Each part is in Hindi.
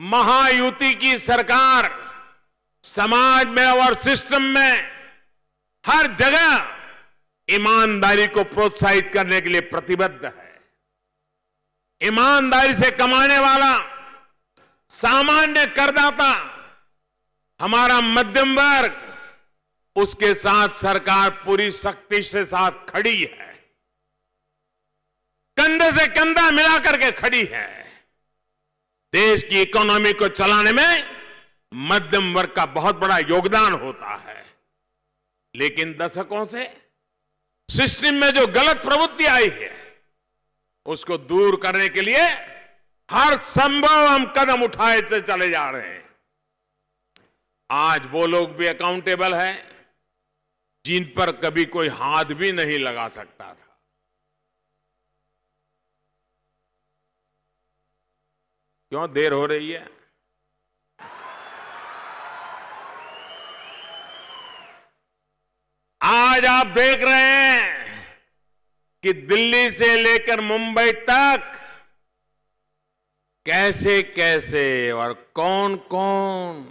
महायुति की सरकार समाज में और सिस्टम में हर जगह ईमानदारी को प्रोत्साहित करने के लिए प्रतिबद्ध है ईमानदारी से कमाने वाला सामान्य करदाता हमारा मध्यम वर्ग उसके साथ सरकार पूरी शक्ति से साथ खड़ी है कंधे से कंधा मिलाकर के खड़ी है देश की इकोनॉमी को चलाने में मध्यम वर्ग का बहुत बड़ा योगदान होता है लेकिन दशकों से सिस्टम में जो गलत प्रवृत्ति आई है उसको दूर करने के लिए हर संभव हम कदम उठाए चले जा रहे हैं आज वो लोग भी अकाउंटेबल हैं जिन पर कभी कोई हाथ भी नहीं लगा सकता था क्यों देर हो रही है आज आप देख रहे हैं कि दिल्ली से लेकर मुंबई तक कैसे कैसे और कौन कौन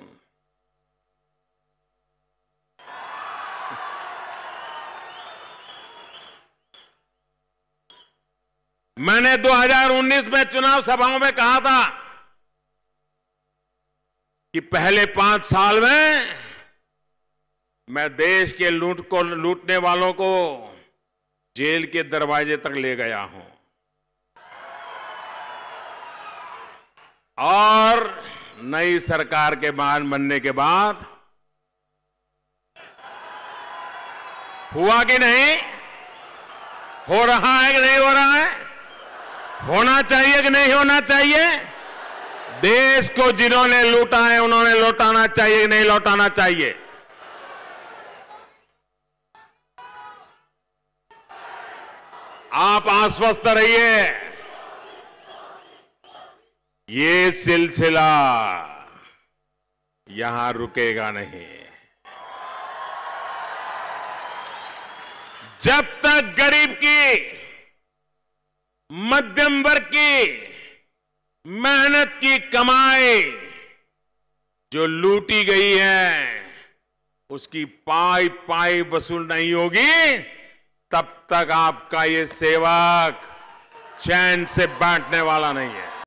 मैंने 2019 में चुनाव सभाओं में कहा था कि पहले पांच साल में मैं देश के लूट को लूटने वालों को जेल के दरवाजे तक ले गया हूं और नई सरकार के मान बनने के बाद हुआ कि नहीं हो रहा है कि नहीं हो रहा है होना चाहिए कि नहीं होना चाहिए देश को जिन्होंने लूटा है उन्होंने लौटाना चाहिए नहीं लौटाना चाहिए आप आश्वस्त रहिए ये सिलसिला यहां रुकेगा नहीं जब तक गरीब की मध्यम वर्ग की मेहनत की कमाई जो लूटी गई है उसकी पाई पाई वसूल नहीं होगी तब तक आपका ये सेवक चैन से बांटने वाला नहीं है